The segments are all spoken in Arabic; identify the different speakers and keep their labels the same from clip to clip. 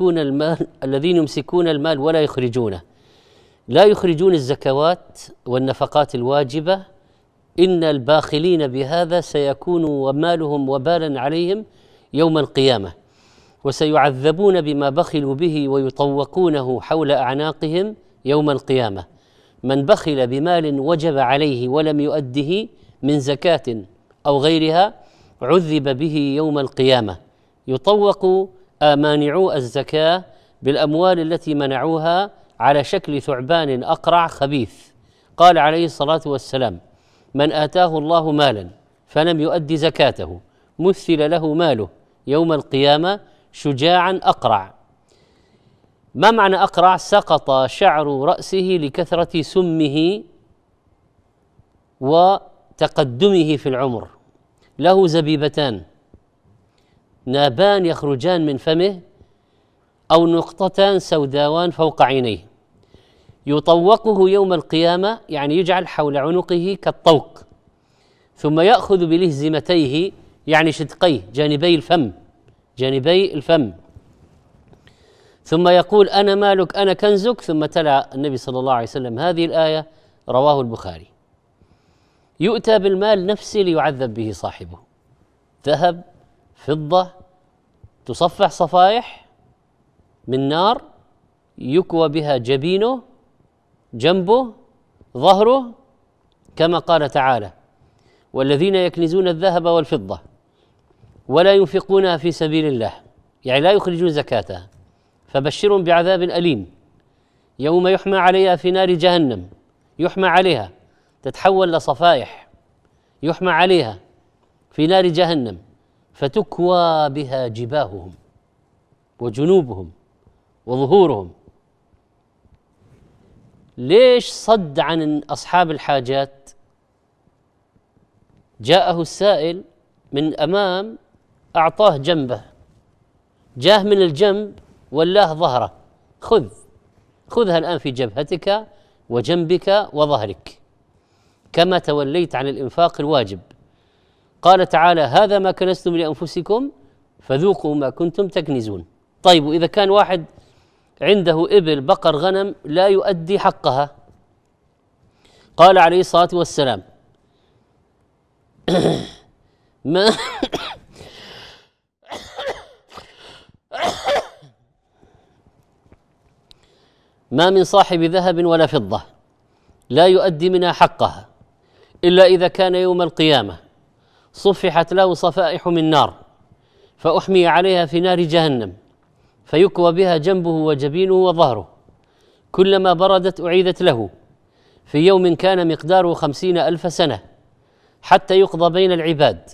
Speaker 1: يمسكون المال الذين يمسكون المال ولا يخرجونه لا يخرجون الزكوات والنفقات الواجبه ان الباخلين بهذا سيكون ومالهم وبالا عليهم يوم القيامه وسيعذبون بما بخلوا به ويطوقونه حول اعناقهم يوم القيامه من بخل بمال وجب عليه ولم يؤده من زكاه او غيرها عذب به يوم القيامه يطوق مانعو الزكاه بالاموال التي منعوها على شكل ثعبان اقرع خبيث قال عليه الصلاه والسلام من اتاه الله مالا فلم يؤد زكاته مثل له ماله يوم القيامه شجاعا اقرع ما معنى اقرع سقط شعر راسه لكثره سمه وتقدمه في العمر له زبيبتان نابان يخرجان من فمه أو نقطتان سوداوان فوق عينيه يطوقه يوم القيامة يعني يجعل حول عنقه كالطوق ثم يأخذ بلهزمتيه يعني شدقيه جانبي الفم جانبي الفم ثم يقول أنا مالك أنا كنزك ثم تلا النبي صلى الله عليه وسلم هذه الآية رواه البخاري يؤتى بالمال نفسه ليعذب به صاحبه ذهب فضة تصفح صفائح من نار يكوى بها جبينه جنبه ظهره كما قال تعالى والذين يكنزون الذهب والفضة ولا ينفقونها في سبيل الله يعني لا يخرجون زكاتها فبشرهم بعذاب أليم يوم يحمى عليها في نار جهنم يحمى عليها تتحول لصفائح يحمى عليها في نار جهنم فتكوى بها جباههم وجنوبهم وظهورهم ليش صد عن اصحاب الحاجات جاءه السائل من امام اعطاه جنبه جاه من الجنب ولاه ظهره خذ خذها الان في جبهتك وجنبك وظهرك كما توليت عن الانفاق الواجب قال تعالى هذا ما كنستم لانفسكم فذوقوا ما كنتم تكنزون طيب واذا كان واحد عنده ابل بقر غنم لا يؤدي حقها قال عليه الصلاه والسلام ما ما من صاحب ذهب ولا فضه لا يؤدي منها حقها الا اذا كان يوم القيامه صفحت له صفائح من نار فأحمي عليها في نار جهنم فيكوى بها جنبه وجبينه وظهره كلما بردت أعيدت له في يوم كان مقداره خمسين ألف سنة حتى يقضى بين العباد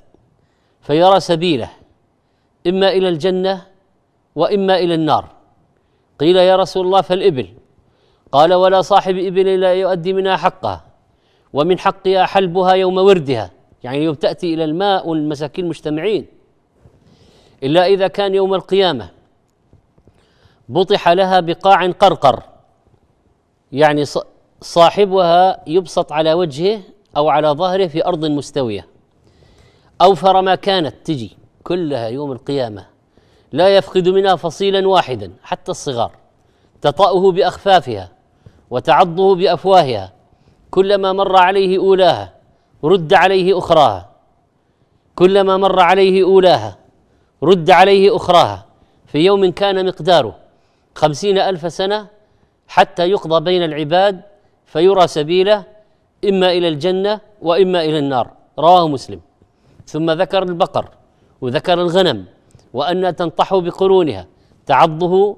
Speaker 1: فيرى سبيله إما إلى الجنة وإما إلى النار قيل يا رسول الله فالإبل قال ولا صاحب إبل لا يؤدي منها حقها ومن حقها حلبها يوم وردها يعني يوم تأتي إلى الماء والمساكين مجتمعين إلا إذا كان يوم القيامة بطح لها بقاع قرقر يعني صاحبها يبسط على وجهه أو على ظهره في أرض مستوية أوفر ما كانت تجي كلها يوم القيامة لا يفقد منها فصيلا واحدا حتى الصغار تطأه بأخفافها وتعضه بأفواهها كلما مر عليه أولاها رد عليه اخراها كلما مر عليه اولاها رد عليه اخراها في يوم كان مقداره خمسين الف سنه حتى يقضى بين العباد فيرى سبيله اما الى الجنه واما الى النار رواه مسلم ثم ذكر البقر وذكر الغنم وانها تنطح بقرونها تعضه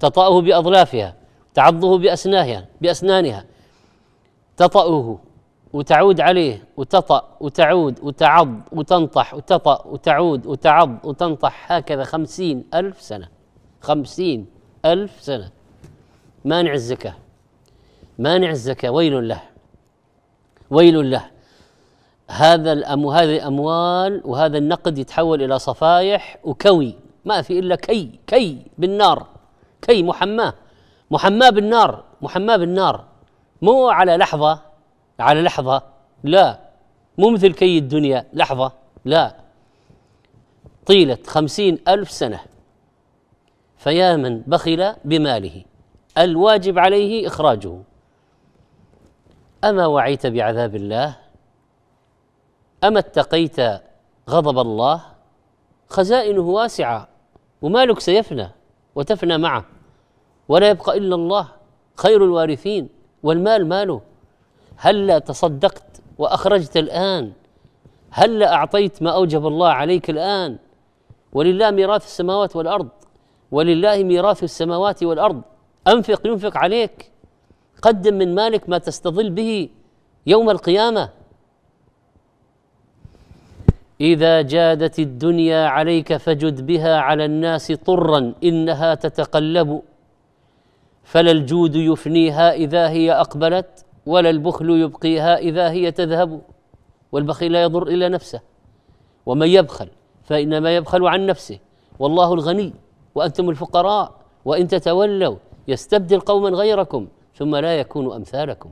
Speaker 1: تطأه بأظلافها تعضه بأسنانها بأسنانها تطأه وتعود عليه وتطأ وتعود وتعض وتنطح وتطأ وتعود وتعض وتنطح هكذا خمسين ألف سنة خمسين ألف سنة مانع الزكاة مانع الزكاة ويل له ويل له هذا الأمو هذه الأموال وهذا النقد يتحول إلى صفايح وكوي ما في إلا كي كي بالنار كي محماه محماه بالنار محماه بالنار مو على لحظة على لحظة لا مو مثل كي الدنيا لحظة لا طيلة خمسين ألف سنة فيا من بخل بماله الواجب عليه إخراجه أما وعيت بعذاب الله أما اتقيت غضب الله خزائنه واسعة ومالك سيفنى وتفنى معه ولا يبقى إلا الله خير الوارثين والمال ماله هلا تصدقت واخرجت الان هلا اعطيت ما اوجب الله عليك الان ولله ميراث السماوات والارض ولله ميراث السماوات والارض انفق ينفق عليك قدم من مالك ما تستظل به يوم القيامه اذا جادت الدنيا عليك فجد بها على الناس طرا انها تتقلب فلا الجود يفنيها اذا هي اقبلت ولا البخل يبقيها إذا هي تذهب والبخيل لا يضر إلا نفسه ومن يبخل فإنما يبخل عن نفسه والله الغني وأنتم الفقراء وإن تتولوا يستبدل قوما غيركم ثم لا يكون أمثالكم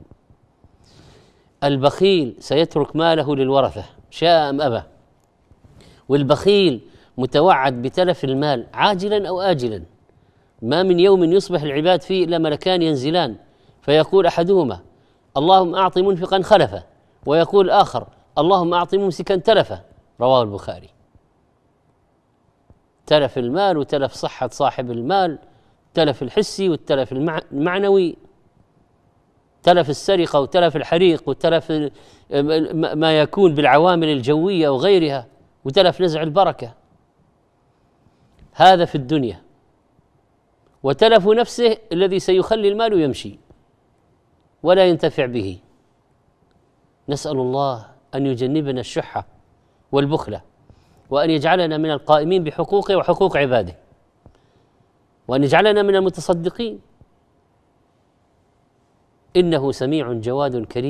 Speaker 1: البخيل سيترك ماله للورثة شاء أم أبى والبخيل متوعد بتلف المال عاجلا أو آجلا ما من يوم يصبح العباد فيه إلا ملكان ينزلان فيقول أحدهما اللهم أعط منفقا خلفه ويقول آخر اللهم أعط ممسكا تلفه رواه البخاري تلف المال وتلف صحة صاحب المال تلف الحسي والتلف المعنوي تلف السرقة وتلف الحريق وتلف ما يكون بالعوامل الجوية وغيرها وتلف نزع البركة هذا في الدنيا وتلف نفسه الذي سيخلي المال ويمشي ولا ينتفع به نسال الله ان يجنبنا الشحه والبخله وان يجعلنا من القائمين بحقوقه وحقوق عباده وان يجعلنا من المتصدقين انه سميع جواد كريم